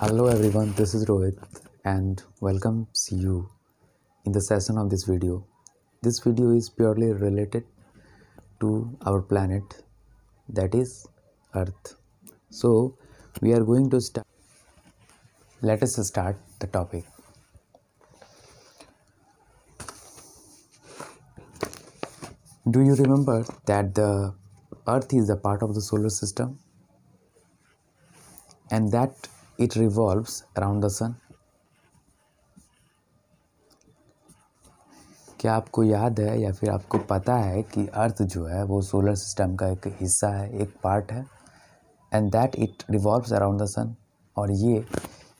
hello everyone this is rohit and welcome see you in the session of this video this video is purely related to our planet that is earth so we are going to start let us start the topic do you remember that the earth is a part of the solar system and that it revolves around the sun क्या आपको याद है या फिर आपको पता है कि अर्थ जो है वो सोलर सिस्टम का एक हिस्सा है एक पार्ट है and that it revolves around the sun और ये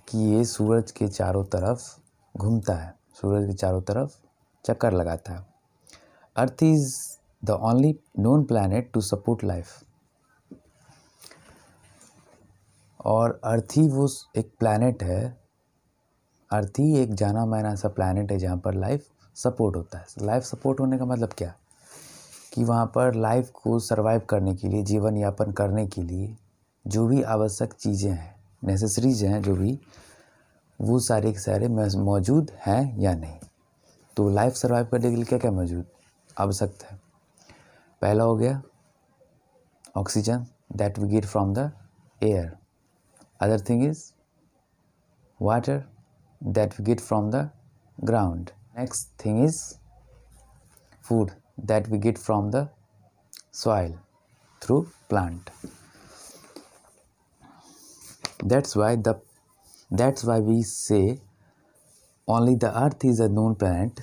कि ये सूरज के चारों तरफ घूमता है सूरज के चारों तरफ चक्कर लगाता है earth is the only known planet to support life और अर्थ ही वो एक प्लानट है अर्थ ही एक जाना माना ऐसा प्लानट है जहाँ पर लाइफ सपोर्ट होता है लाइफ सपोर्ट होने का मतलब क्या कि वहाँ पर लाइफ को सर्वाइव करने के लिए जीवन यापन करने के लिए जो भी आवश्यक चीज़ें हैं नेसेसरीज हैं जो भी वो सारे के सारे मौजूद हैं या नहीं तो लाइफ सर्वाइव करने के लिए क्या क्या मौजूद आवश्यक है पहला हो गया oxygen that we get from the air other thing is water that we get from the ground next thing is food that we get from the soil through plant that's why the that's why we say only the earth is a known planet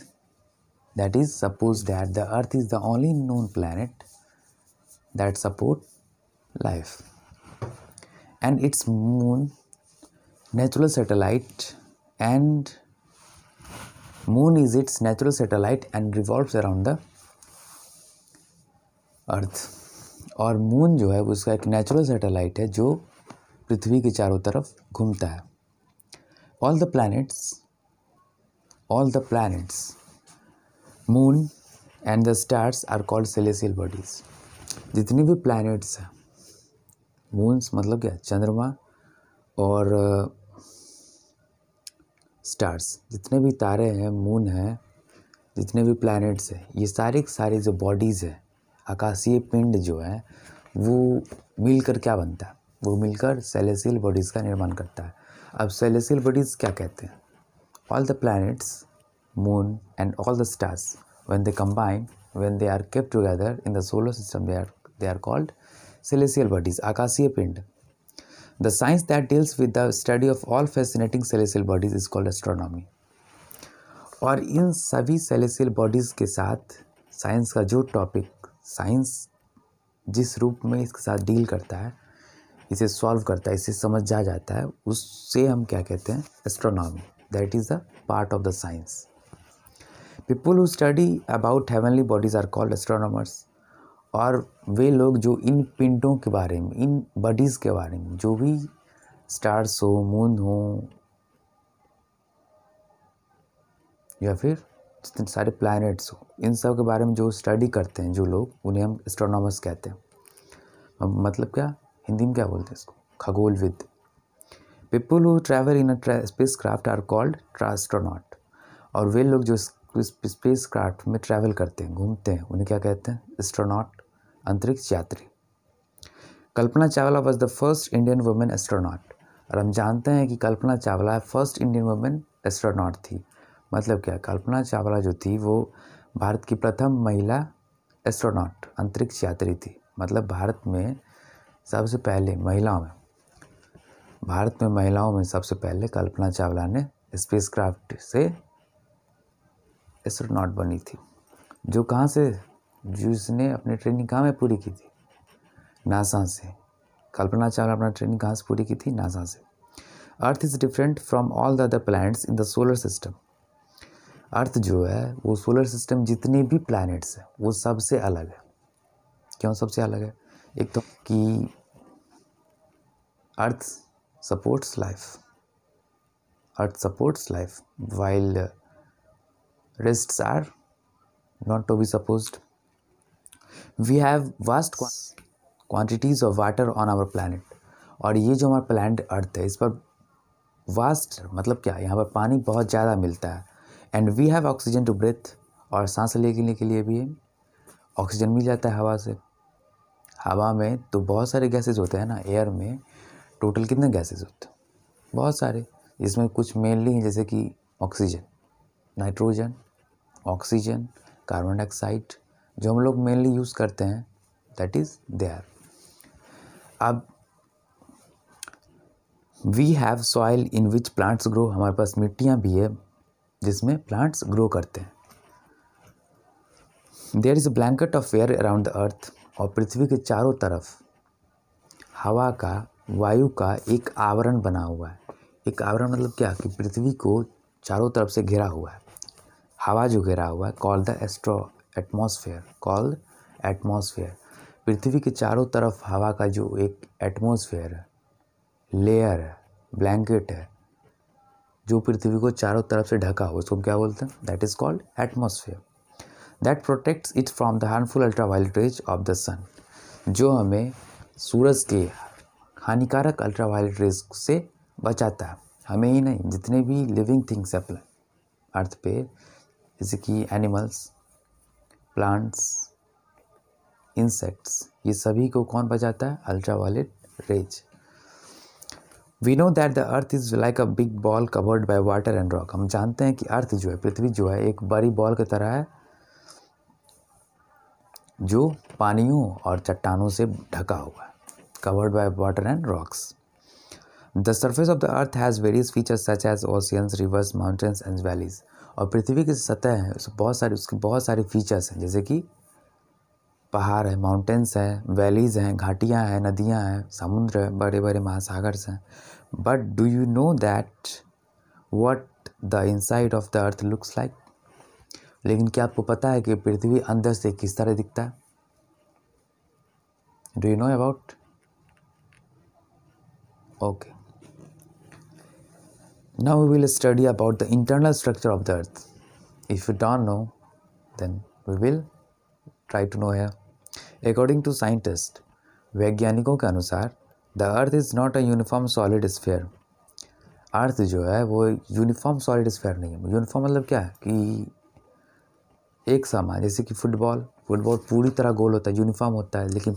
that is suppose that the earth is the only known planet that support life and its moon natural satellite and moon is its natural satellite and revolves around the earth और moon जो है उसका एक natural satellite है जो पृथ्वी के चारों तरफ घूमता है all the planets all the planets moon and the stars are called celestial bodies जितनी भी प्लैनेट्स हैं मून्स मतलब क्या चंद्रमा और स्टार्स uh, जितने भी तारे हैं मून हैं जितने भी प्लैनेट्स हैं ये सारे सारे जो बॉडीज़ हैं आकाशीय पिंड जो है वो मिलकर क्या बनता है वो मिलकर सेलेसियल बॉडीज़ का निर्माण करता है अब सेलेसियल बॉडीज़ क्या कहते हैं all the planets moon and all the stars when they combine when they are kept together in the solar system they are they are called celestial bodies आकाशीय पिंड the science that deals with the study of all fascinating celestial bodies is called astronomy और इन सभी celestial bodies के साथ science का जो topic science जिस रूप में इसके साथ डील करता है इसे सॉल्व करता है इसे समझ जा जाता है उससे हम क्या कहते हैं astronomy that is the part of the science people who study about heavenly bodies are called astronomers और वे लोग जो इन पिंडों के बारे में इन बॉडीज़ के बारे में जो भी स्टार्स हो मून हो या फिर जितने सारे प्लैनेट्स हो इन सब के बारे में जो स्टडी करते हैं जो लोग उन्हें हम एस्ट्रोनॉमर्स कहते हैं मतलब क्या हिंदी में क्या बोलते हैं इसको खगोलविद people who travel in a spacecraft are called astronaut और वे लोग जो स्पेस क्राफ्ट में ट्रैवल करते हैं घूमते हैं उन्हें क्या कहते हैं एस्ट्रोनॉट अंतरिक्ष यात्री Kalpana Chawla was the first Indian women astronaut और हम जानते हैं कि Kalpana Chawla first Indian women astronaut थी मतलब क्या कल्पना चावला जो थी वो भारत की प्रथम महिला एस्ट्रोनॉट अंतरिक्ष यात्री थी मतलब भारत में सबसे पहले महिलाओं में भारत में महिलाओं में सबसे पहले कल्पना चावला ने स्पेसक्राफ्ट से एस्ट्रोनॉट बनी थी जो कहाँ से जूस ने अपनी ट्रेनिंग कहाँ में पूरी की थी नासा से कल्पना चावला अपना ट्रेनिंग कहाँ से पूरी की थी नासा से earth is different from all the other planets in the solar system earth जो है वो सोलर सिस्टम जितने भी प्लैनेट्स हैं वो सबसे अलग है क्यों सबसे अलग है एक तो कि earth supports life earth supports life while rests are not to be supposed we have vast quantities of water on our planet और ये जो हमारा प्लानट अर्थ है इस पर वास्ट मतलब क्या यहाँ पर पानी बहुत ज़्यादा मिलता है and we have oxygen to breathe और सांस लेने के लिए भी ऑक्सीजन मिल जाता है हवा से हवा में तो बहुत सारे गैसेज होते हैं ना एयर में टोटल कितने गैसेज होते हैं बहुत सारे इसमें कुछ मेनली हैं जैसे कि oxygen nitrogen oxygen carbon dioxide जो हम लोग मेनली यूज़ करते हैं दैट इज़ देयर अब we have soil in which plants grow हमारे पास मिट्टियाँ भी है जिसमें प्लांट्स ग्रो करते हैं there is a blanket of air around the earth और पृथ्वी के चारों तरफ हवा का वायु का एक आवरण बना हुआ है एक आवरण मतलब क्या कि पृथ्वी को चारों तरफ से घिरा हुआ है हवा जो घिरा हुआ है call the astro atmosphere called atmosphere पृथ्वी के चारों तरफ हवा का जो एक एटमॉस्फेयर है लेयर है ब्लैंकेट है जो पृथ्वी को चारों तरफ से ढका हो उसको क्या बोलते हैं that is called atmosphere that protects it from the harmful ultraviolet rays of the sun जो हमें सूरज के हानिकारक अल्ट्रावायलेट रेज से बचाता है हमें ही नहीं जितने भी लिविंग थिंग्स अपने अर्थ पे जैसे कि एनिमल्स प्लांट्स इंसेक्ट्स ये सभी को कौन बचाता है ultraviolet rays we know that the earth is like a big ball covered by water and rock हम जानते हैं कि अर्थ जो है पृथ्वी जो है एक बड़ी बॉल की तरह है जो पानियों और चट्टानों से ढका हुआ है covered by water and rocks the surface of the earth has various features such as oceans rivers mountains, and valleys और पृथ्वी की सतह है उसमें बहुत सारी उसके बहुत सारे फीचर्स हैं जैसे कि पहाड़ है माउंटेंस है वैलीज़ हैं घाटियाँ हैं नदियाँ हैं समुद्र है बड़े बड़े महासागर हैं but do you know that what the inside of the earth looks like लेकिन क्या आपको पता है कि पृथ्वी अंदर से किस तरह दिखता है do you know about okay Now we will study about the internal structure of the earth. If you don't know, then we will try to know here. According to scientists, वैज्ञानिकों के अनुसार the earth is not a uniform solid sphere earth जो है वो uniform solid sphere नहीं है uniform मतलब क्या है कि एक सामान जैसे कि फुटबॉल फुटबॉल पूरी तरह गोल होता है यूनिफॉर्म होता है लेकिन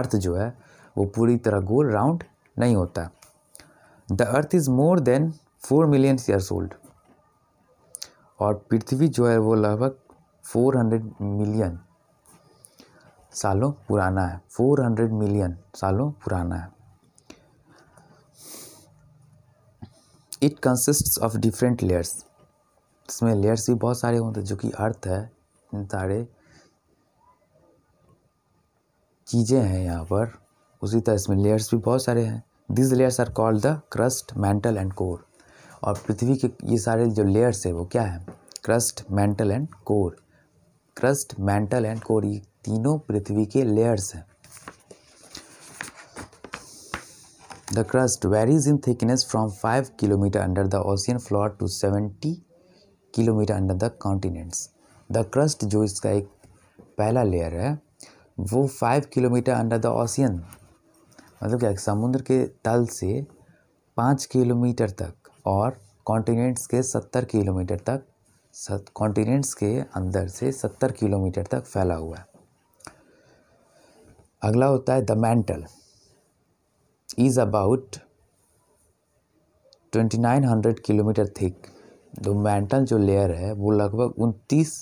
अर्थ जो है वो पूरी तरह गोल राउंड नहीं होता the earth is more than four million years old और पृथ्वी जो है वो लगभग फोर हंड्रेड मिलियन सालों पुराना है फोर हंड्रेड मिलियन सालों पुराना है it consist of different layers इसमें लेयर्स भी बहुत सारे होते हैं जो कि अर्थ है इन सारे चीज़ें हैं यहाँ पर उसी तरह इसमें लेयर्स भी बहुत सारे हैं these layers are called the crust mantle and core और पृथ्वी के ये सारे जो लेयर्स है वो क्या है crust mantle and core crust mantle and core ये तीनों पृथ्वी के लेयर्स हैं the crust varies in thickness from five kilometre under the ocean floor to seventy kilometre under the continents the crust जो इसका एक पहला लेयर है वो five kilometre under the ocean मतलब क्या समुद्र के तल से पाँच किलोमीटर तक और कॉन्टिनेंट्स के सत्तर किलोमीटर तक कॉन्टिनेंट्स के अंदर से सत्तर किलोमीटर तक फैला हुआ है अगला होता है the mantle is about twenty nine hundred kilometre thick the mantle जो लेयर है वो लगभग उनतीस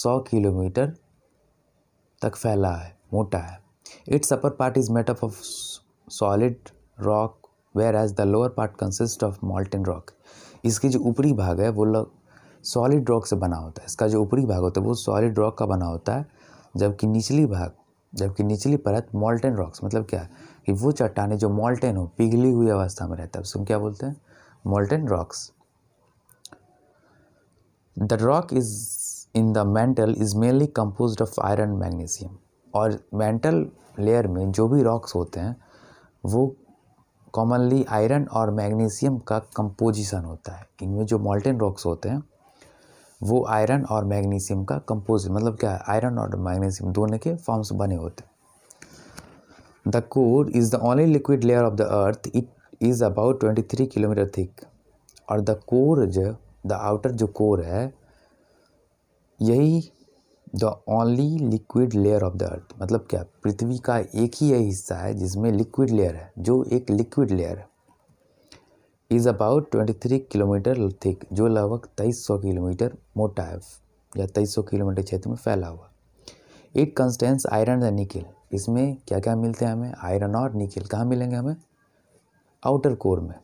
सौ किलोमीटर तक फैला है मोटा है its upper part is made up of solid rock whereas the lower part consist of molten rock इसके जो ऊपरी भाग है वो सॉलिड रॉक से बना होता है इसका जो ऊपरी भाग होता है वो सॉलिड रॉक का बना होता है जबकि निचली भाग जबकि निचली परत मॉल्टेन रॉक्स मतलब क्या कि वो चट्टाने जो मॉल्टेन हो पिघली हुई अवस्था में रहता है उसको क्या बोलते हैं molten rocks the rock is in the mantle is mainly compose of iron magnesium और मेंटल लेयर में जो भी रॉक्स होते हैं वो कॉमनली आयरन और मैग्नीशियम का कंपोजिशन होता है इनमें जो मॉल्टेन रॉक्स होते हैं वो आयरन और मैग्नीशियम का कंपोजिशन मतलब क्या है आयरन और मैग्नीशियम दोनों के फॉर्म्स बने होते हैं the core is the only liquid layer of the earth it is about twenty three kilometre thick और द कोर जो द आउटर जो कोर है यही the only liquid layer of the earth मतलब क्या पृथ्वी का एक ही हिस्सा है जिसमें लिक्विड लेयर है जो एक लिक्विड लेयर है is about twenty three kilometre thick जो लगभग तेईस सौ किलोमीटर मोटा है या तेईस सौ किलोमीटर क्षेत्र में फैला हुआ it contains iron and nickel इसमें क्या क्या मिलते हैं हमें आयरन और निकिल कहाँ मिलेंगे हमें आउटर कोर में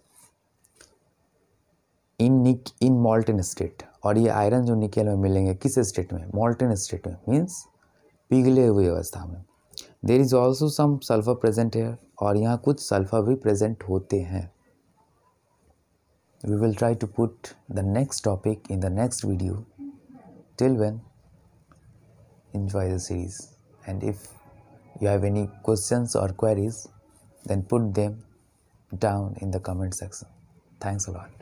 इन निक इन मॉल्टन स्टेट और ये आयरन जो निकेल में मिलेंगे किस स्टेट में मॉल्टन स्टेट में मीन्स पिघले हुए अवस्था में there is also some sulphur present है और यहाँ कुछ सल्फर भी प्रेजेंट होते हैं we will try to put the next topic in the next video till when enjoy the series and if you have any question और queries then put them down in the comment section thanks allot